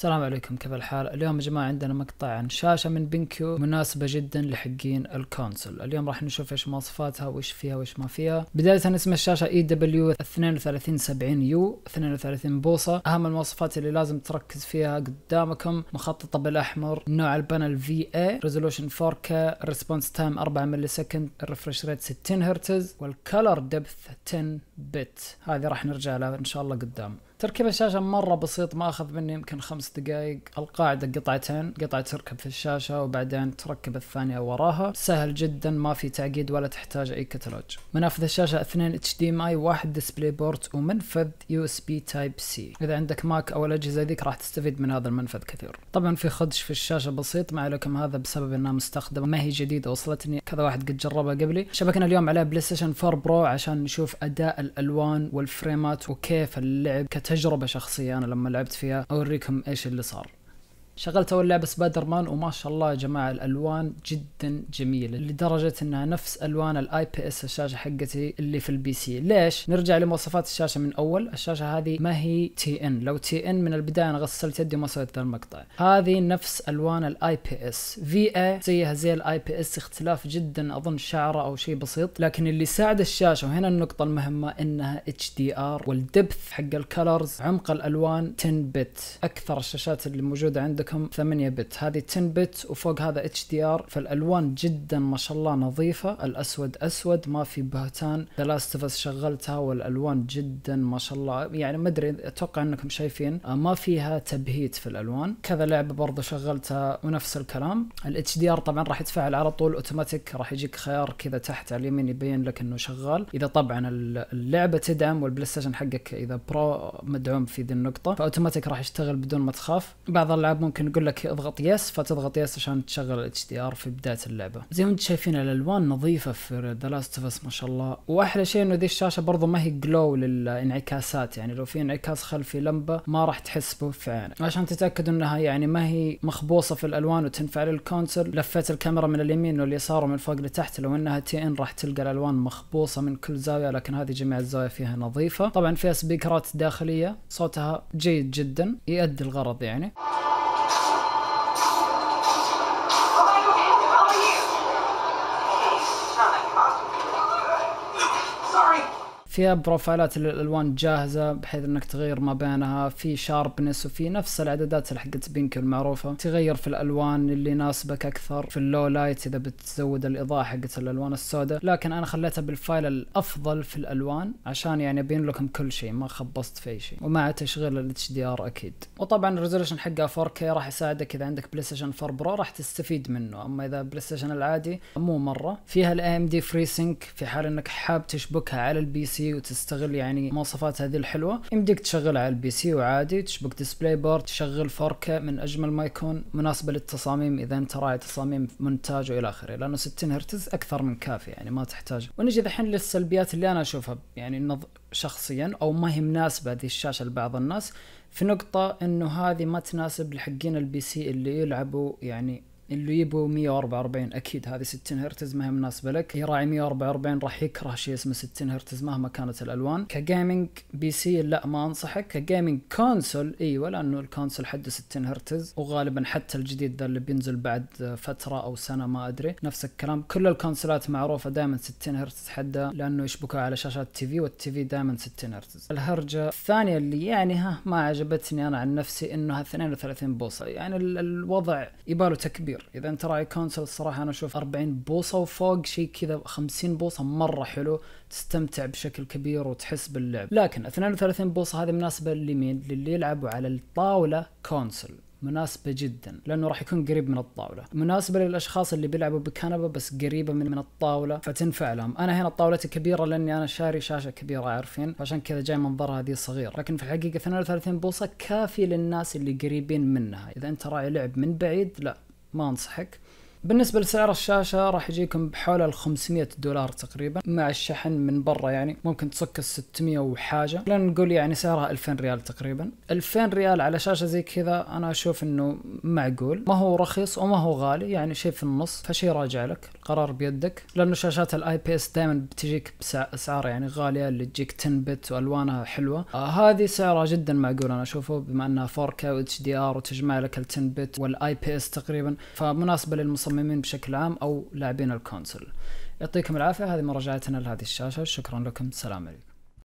السلام عليكم كيف الحال اليوم يا جماعة عندنا مقطع عن شاشة من بنكيو مناسبة جدا لحقين الكونسول اليوم راح نشوف ايش مواصفاتها وايش فيها وايش ما فيها بداية اسم الشاشة اي دبليو 3270 يو 32 بوصة اهم المواصفات اللي لازم تركز فيها قدامكم مخططة بالاحمر نوع البانل في اي ريزولوشن 4K ريسبونس تايم 4 ملي سكند الريفرش ريت 60 هرتز والكلر دبث 10 بت هذه راح نرجع لها ان شاء الله قدام تركيب الشاشة مرة بسيط ما أخذ مني يمكن خمس دقايق القاعدة قطعتين قطعة تركب في الشاشة وبعدين تركب الثانية وراها سهل جدا ما في تعقيد ولا تحتاج أي كتالوج منافذ الشاشة اثنين HDMI واحد ديسبلاي بورت ومنفذ USB Type C إذا عندك ماك أو الأجهزة ذيك راح تستفيد من هذا المنفذ كثير طبعا في خدش في الشاشة بسيط ما عليكم هذا بسبب أنها مستخدمة ما هي جديدة وصلتني كذا واحد قد جربها قبلي شبكنا اليوم على بلاي ستيشن 4 برو عشان نشوف أداء الألوان والفريمات وكيف اللعب كتالوج تجربه شخصيه انا لما لعبت فيها اوريكم ايش اللي صار شغلت اول لعبه سبايدر مان وما شاء الله يا جماعه الالوان جدا جميله لدرجه انها نفس الوان الاي بي اس الشاشه حقتي اللي في البي سي ليش نرجع لمواصفات الشاشه من اول الشاشه هذه ما هي تي ان لو تي ان من البدايه انا غسلت يدي وما سويت ذا المقطع هذه نفس الوان الاي بي اس في اي زيها زي الاي بي اس اختلاف جدا اظن شعره او شيء بسيط لكن اللي ساعد الشاشه وهنا النقطه المهمه انها اتش دي ار والدبث حق الكلرز عمق الالوان 10 بت اكثر الشاشات اللي موجوده عندك لكم 8 بت هذه 10 بت وفوق هذا اتش دي ار فالالوان جدا ما شاء الله نظيفه الاسود اسود ما في بهتان ذا لاست اوف شغلتها والالوان جدا ما شاء الله يعني ما ادري اتوقع انكم شايفين آه، ما فيها تبهيت في الالوان كذا لعبه برضه شغلتها ونفس الكلام الاتش دي ار طبعا راح يتفعل على طول اوتوماتيك راح يجيك خيار كذا تحت على اليمين يبين لك انه شغال اذا طبعا اللعبه تدعم والبلاي ستيشن حقك اذا برو مدعوم في ذي النقطه فاوتوماتيك راح يشتغل بدون ما تخاف بعض الالعاب ممكن يقول لك اضغط يس فتضغط يس عشان تشغل الاتش دي ار في بدايه اللعبه زي ما انتم شايفين الالوان نظيفه في ذا لاست اوف ما شاء الله واحلى شيء انه ذي الشاشه برضه ما هي جلو للانعكاسات يعني لو في انعكاس خلفي لمبه ما راح تحس به في عينك عشان تتاكد انها يعني ما هي مخبوصه في الالوان وتنفع للكونسل لفيت الكاميرا من اليمين واليسار ومن فوق لتحت لو انها تي ان راح تلقى الالوان مخبوصه من كل زاويه لكن هذه جميع الزوايا فيها نظيفه طبعا فيها سبيكرات داخليه صوتها جيد جدا يؤدي الغرض يعني الثياب بروفايلات الالوان جاهزه بحيث انك تغير ما بينها في شاربنس وفي نفس الاعدادات حقت بينك المعروفه تغير في الالوان اللي يناسبك اكثر في اللو لايت اذا بتزود الاضاءه حقت الالوان السوداء لكن انا خليتها بالفايل الافضل في الالوان عشان يعني ابين لكم كل شيء ما خبصت في اي شيء ومع تشغيل الاتش دي ار اكيد وطبعا الريزولوشن حقها 4K راح يساعدك اذا عندك بلاي ستيشن 4 برو راح تستفيد منه اما اذا بلاي ستيشن العادي مو مره فيها الاي ام دي فري سينك في حال انك حاب تشبكها على البي سي وتستغل يعني مواصفات هذه الحلوه يمديك تشغل على البي سي وعادي تشبك ديسبلاي بورد تشغل 4K من اجمل ما يكون مناسبه للتصاميم اذا انت راعي تصاميم مونتاج والى اخره لانه 60 هرتز اكثر من كافي يعني ما تحتاج ونجي الحين للسلبيات اللي انا اشوفها يعني نظ... شخصيا او ما هي مناسبه هذه الشاشه لبعض الناس في نقطة انه هذه ما تناسب لحقين البي سي اللي يلعبوا يعني اللي يبوا 144 اكيد هذه 60 هرتز ما هي مناسبه لك يراعي 144 راح يكره شيء اسمه 60 هرتز مهما كانت الالوان كجيمنج بي سي لا ما انصحك كجيمنج كونسول ايوه لانه الكونسول حده 60 هرتز وغالبا حتى الجديد ذا اللي بينزل بعد فتره او سنه ما ادري نفس الكلام كل الكونسولات معروفه دائما 60 هرتز حده لانه يشبكوا على شاشات تي في والتي في دائما 60 هرتز الهرجه الثانيه اللي يعني ها ما عجبتني انا عن نفسي انها 32 بوصه يعني الوضع يباله تكبير كبير اذا انت راعي كونسول الصراحه انا اشوف 40 بوصه وفوق شيء كذا 50 بوصه مره حلو تستمتع بشكل كبير وتحس باللعب لكن 32 بوصه هذه مناسبه لمين للي يلعبوا على الطاوله كونسول مناسبة جدا لأنه راح يكون قريب من الطاولة مناسبة للأشخاص اللي بيلعبوا بكنبة بس قريبة من من الطاولة فتنفع لهم أنا هنا طاولتي كبيرة لأني أنا شاري شاشة كبيرة عارفين فعشان كذا جاي منظرها هذه صغير لكن في الحقيقة 32 بوصة كافي للناس اللي قريبين منها إذا أنت راعي لعب من بعيد لا ما انصحك بالنسبة لسعر الشاشة راح يجيكم بحول ال 500 دولار تقريبا مع الشحن من برا يعني ممكن تصك ال 600 وحاجة خلينا نقول يعني سعرها 2000 ريال تقريبا 2000 ريال على شاشة زي كذا انا اشوف انه معقول ما هو رخيص وما هو غالي يعني شيء في النص فشي راجع لك القرار بيدك لانه شاشات الاي بي اس دائما بتجيك باسعار يعني غالية اللي تجيك 10 بت والوانها حلوة آه هذه سعرها جدا معقول انا اشوفه بما انها 4K و HDR وتجمع لك ال 10 بت والاي بي اس تقريبا فمناسبة للمصممين المصممين بشكل عام او لاعبين الكونسول يعطيكم العافيه هذه مراجعتنا لهذه الشاشه شكرا لكم سلام عليكم